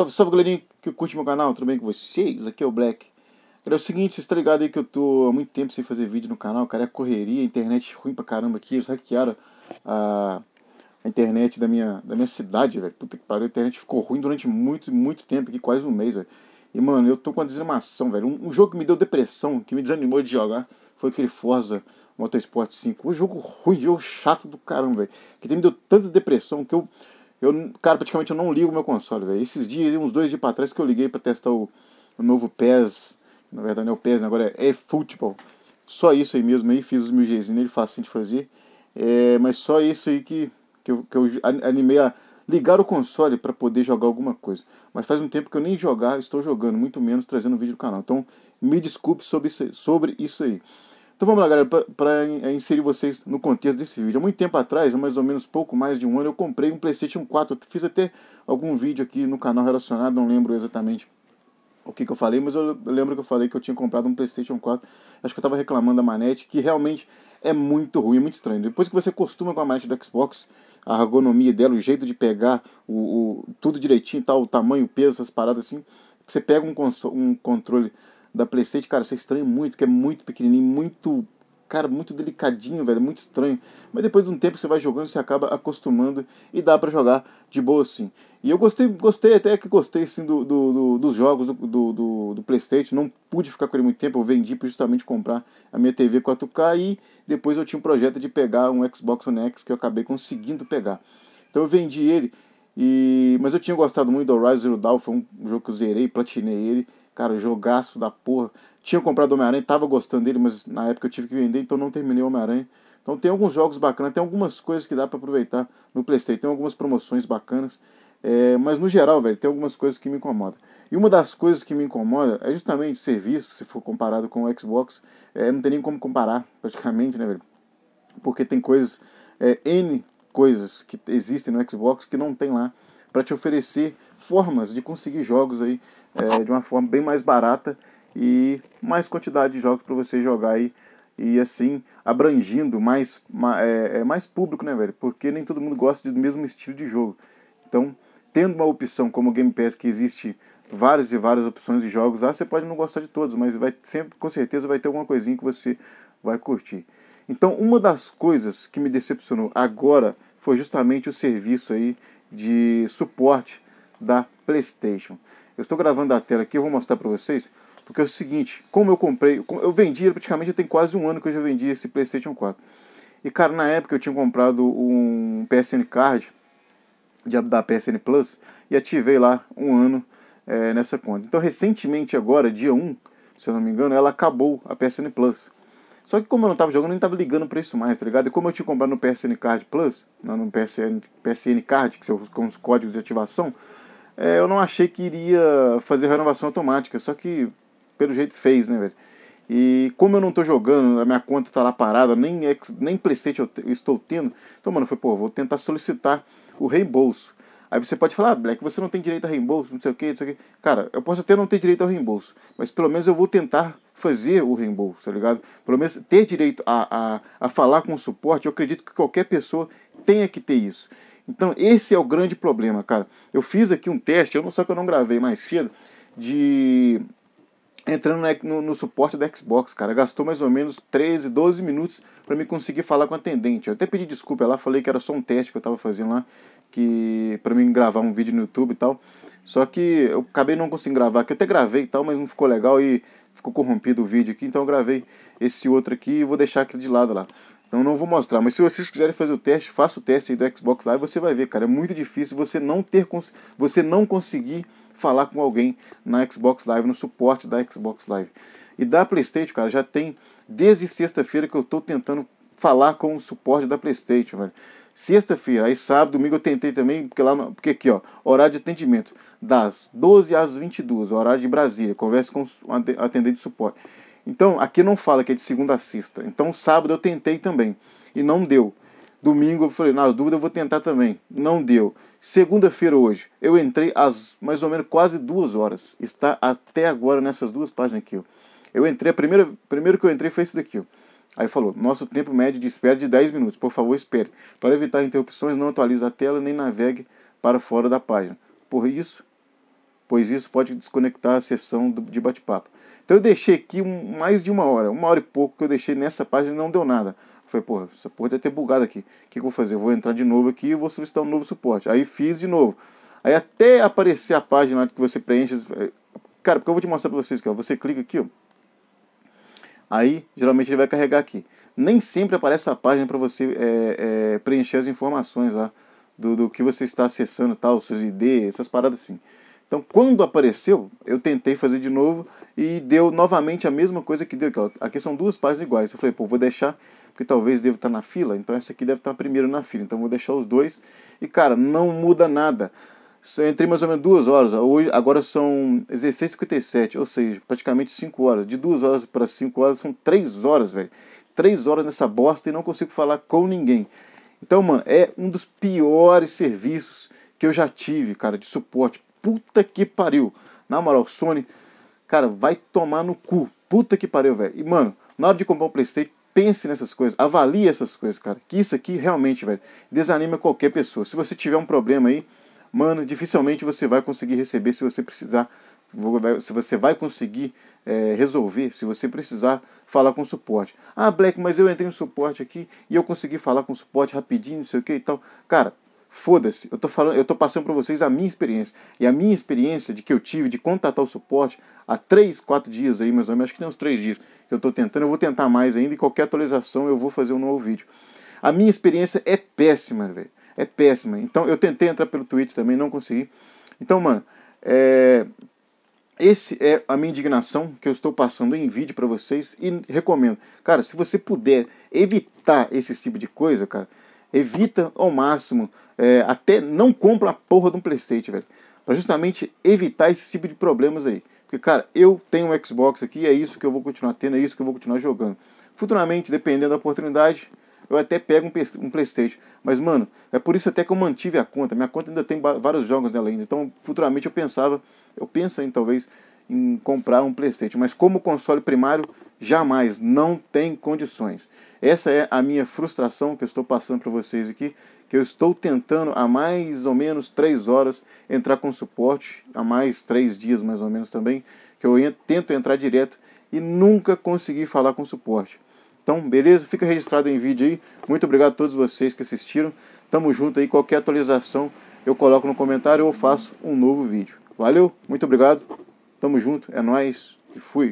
Salve, salve galerinha que curte meu canal, tudo bem com vocês? Aqui é o Black. Cara, é o seguinte, vocês estão tá ligados aí que eu tô há muito tempo sem fazer vídeo no canal, cara, é correria, internet ruim pra caramba aqui, eles hackearam a, a, internet da minha, da minha cidade, velho. Puta que pariu, a internet ficou ruim durante muito, muito tempo aqui, quase um mês, velho. E mano, eu tô com uma desanimação, velho. Um, um, jogo que me deu depressão, que me desanimou de jogar, foi aquele Forza Motorsport 5. Um jogo ruim, um jogo chato do caramba, velho. Que me deu tanta depressão que eu eu, cara, praticamente eu não ligo meu console, velho. Esses dias, uns dois dias pra trás, que eu liguei pra testar o, o novo PES. Na verdade não é o PES, né? agora é, é futebol. Só isso aí mesmo aí, fiz os mil Gzinhos nele, fácil assim de fazer. É, mas só isso aí que, que, eu, que eu animei a ligar o console para poder jogar alguma coisa. Mas faz um tempo que eu nem jogar, estou jogando, muito menos trazendo vídeo do canal. Então me desculpe sobre, sobre isso aí. Então vamos lá, galera, para é, inserir vocês no contexto desse vídeo. Há muito tempo atrás, mais ou menos pouco mais de um ano, eu comprei um PlayStation 4. Eu fiz até algum vídeo aqui no canal relacionado, não lembro exatamente o que, que eu falei, mas eu lembro que eu falei que eu tinha comprado um PlayStation 4. Acho que eu estava reclamando da manete, que realmente é muito ruim, é muito estranho. Depois que você costuma com a manete do Xbox, a ergonomia dela, o jeito de pegar, o, o tudo direitinho, tal, o tamanho, o peso, essas paradas assim, você pega um, um controle da Playstation, cara, você é estranha muito, que é muito pequenininho, muito cara, muito delicadinho, velho, muito estranho. Mas depois de um tempo que você vai jogando, você acaba acostumando e dá para jogar de boa assim. E eu gostei, gostei até que gostei assim, do, do, do dos jogos do, do, do, Playstation. Não pude ficar com ele muito tempo, eu vendi para justamente comprar a minha TV 4K e depois eu tinha um projeto de pegar um Xbox One X que eu acabei conseguindo pegar. Então eu vendi ele, e... mas eu tinha gostado muito do Horizon Zero Dawn, foi um jogo que eu zerei, platinei ele. Cara, jogaço da porra. Tinha comprado Homem-Aranha, tava gostando dele, mas na época eu tive que vender, então não terminei Homem-Aranha. Então tem alguns jogos bacanas, tem algumas coisas que dá para aproveitar no PlayStation, tem algumas promoções bacanas. É, mas no geral, velho, tem algumas coisas que me incomodam. E uma das coisas que me incomoda é justamente o serviço, se for comparado com o Xbox, é, não tem nem como comparar praticamente, né, velho? Porque tem coisas, é, N coisas que existem no Xbox que não tem lá para te oferecer formas de conseguir jogos aí é, de uma forma bem mais barata e mais quantidade de jogos para você jogar aí e assim abrangindo mais é, é, mais público, né, velho? Porque nem todo mundo gosta do mesmo estilo de jogo. Então, tendo uma opção como o Game Pass que existe várias e várias opções de jogos lá, ah, você pode não gostar de todos, mas vai sempre com certeza vai ter alguma coisinha que você vai curtir. Então, uma das coisas que me decepcionou agora foi justamente o serviço aí de suporte da PlayStation. Eu estou gravando a tela aqui, eu vou mostrar para vocês, porque é o seguinte, como eu comprei, eu vendi praticamente tem quase um ano que eu já vendi esse PlayStation 4. E cara, na época eu tinha comprado um PSN Card da PSN Plus e ativei lá um ano é, nessa conta. Então recentemente agora, dia 1, se eu não me engano, ela acabou a PSN Plus. Só que como eu não tava jogando, nem tava ligando pra isso mais, tá ligado? E como eu tinha comprado no PSN Card Plus, no PSN, PSN Card, que são os códigos de ativação, é, eu não achei que iria fazer renovação automática, só que pelo jeito fez, né, velho? E como eu não tô jogando, a minha conta tá lá parada, nem, nem Playstation eu, eu estou tendo, então, mano, foi, pô, vou tentar solicitar o reembolso. Aí você pode falar, ah, Black, você não tem direito a reembolso, não sei o que, não sei o que. Cara, eu posso até não ter direito ao reembolso, mas pelo menos eu vou tentar fazer o reembolso, tá ligado? Pelo menos ter direito a, a, a falar com o suporte, eu acredito que qualquer pessoa tenha que ter isso. Então, esse é o grande problema, cara. Eu fiz aqui um teste, eu não sei que eu não gravei mais cedo, de entrando no, no, suporte da Xbox, cara. Gastou mais ou menos 13, 12 minutos para me conseguir falar com a atendente. Eu até pedi desculpa lá, falei que era só um teste que eu tava fazendo lá, que para mim gravar um vídeo no YouTube e tal. Só que eu acabei não conseguindo gravar, que eu até gravei e tal, mas não ficou legal e ficou corrompido o vídeo aqui, então eu gravei esse outro aqui e vou deixar aquele de lado lá. Então não vou mostrar, mas se vocês quiserem fazer o teste, faça o teste aí do Xbox Live, você vai ver, cara, é muito difícil você não ter você não conseguir falar com alguém na Xbox Live, no suporte da Xbox Live. E da PlayStation, cara, já tem desde sexta-feira que eu tô tentando falar com o suporte da PlayStation, velho. Sexta-feira, aí sábado, domingo eu tentei também, porque lá, porque aqui, ó, horário de atendimento das 12 às 22, horário de Brasília. conversa com o atendente de suporte. Então, aqui não fala que é de segunda a sexta. Então, sábado eu tentei também e não deu. Domingo eu falei, na dúvida eu vou tentar também. Não deu. Segunda-feira hoje, eu entrei às mais ou menos quase duas horas. Está até agora nessas duas páginas aqui. Ó. Eu entrei, a primeira, primeiro que eu entrei foi isso daqui. Ó. Aí falou: nosso tempo médio de espera é de 10 minutos. Por favor, espere. Para evitar interrupções, não atualize a tela nem navegue para fora da página. Por isso, pois isso pode desconectar a sessão de bate-papo. Então eu deixei aqui um, mais de uma hora, uma hora e pouco que eu deixei nessa página e não deu nada. falei, porra, essa porra deve ter bugado aqui. O que, que, eu vou fazer? Eu vou entrar de novo aqui e vou solicitar um novo suporte. Aí fiz de novo. Aí até aparecer a página que você preenche. Eh, cara, porque eu vou te mostrar para vocês que você clica aqui, ó. Aí, geralmente, ele vai carregar aqui. Nem sempre aparece a página para você é, é, preencher as informações lá do, do que você está acessando, tal, seus ID, essas paradas assim. Então, quando apareceu, eu tentei fazer de novo e deu novamente a mesma coisa que deu aqui. Aqui são duas páginas iguais. Eu falei, pô, vou deixar, porque talvez deva estar tá na fila. Então, essa aqui deve estar tá primeiro na fila. Então, vou deixar os dois. E, cara, não muda nada entrei mais ou menos duas horas. Hoje, agora são 16h57, ou seja, praticamente 5 horas. De duas horas para 5 horas são 3 horas, velho. 3 horas nessa bosta e não consigo falar com ninguém. Então, mano, é um dos piores serviços que eu já tive, cara, de suporte. Puta que pariu. Na moral, Sony, cara, vai tomar no cu. Puta que pariu, velho. E, mano, na hora de comprar um PlayStation, pense nessas coisas, avalie essas coisas, cara. Que isso aqui realmente, velho, desanima qualquer pessoa. Se você tiver um problema aí mano, dificilmente você vai conseguir receber se você precisar, se você vai conseguir é, resolver, se você precisar falar com o suporte. Ah, Black, mas eu entrei no suporte aqui e eu consegui falar com o suporte rapidinho, não sei o que e tal. Cara, foda-se, eu tô falando, eu tô passando para vocês a minha experiência. E a minha experiência de que eu tive de contatar o suporte há 3, 4 dias aí, mais ou menos, acho que tem uns 3 dias que eu tô tentando, eu vou tentar mais ainda e qualquer atualização eu vou fazer um novo vídeo. A minha experiência é péssima, velho é péssima. Então eu tentei entrar pelo Twitter também, não consegui. Então, mano, é... esse é a minha indignação que eu estou passando em vídeo para vocês e recomendo. Cara, se você puder evitar esse tipo de coisa, cara, evita ao máximo. É... até não compra a porra de um Playstation, velho. Pra justamente evitar esse tipo de problemas aí. Porque, cara, eu tenho um Xbox aqui, é isso que eu vou continuar tendo, é isso que eu vou continuar jogando. Futuramente, dependendo da oportunidade, eu até pego um, um Playstation. Mas, mano, é por isso até que eu mantive a conta. Minha conta ainda tem vários jogos nela ainda. Então, futuramente eu pensava, eu penso em talvez em comprar um Playstation. Mas como console primário, jamais, não tem condições. Essa é a minha frustração que eu estou passando para vocês aqui, que eu estou tentando há mais ou menos três horas entrar com suporte, há mais três dias mais ou menos também, que eu tento entrar direto e nunca consegui falar com suporte. Então, beleza? Fica registrado em vídeo aí. Muito obrigado a todos vocês que assistiram. Tamo junto aí. Qualquer atualização eu coloco no comentário ou faço um novo vídeo. Valeu, muito obrigado. Tamo junto, é nóis e fui.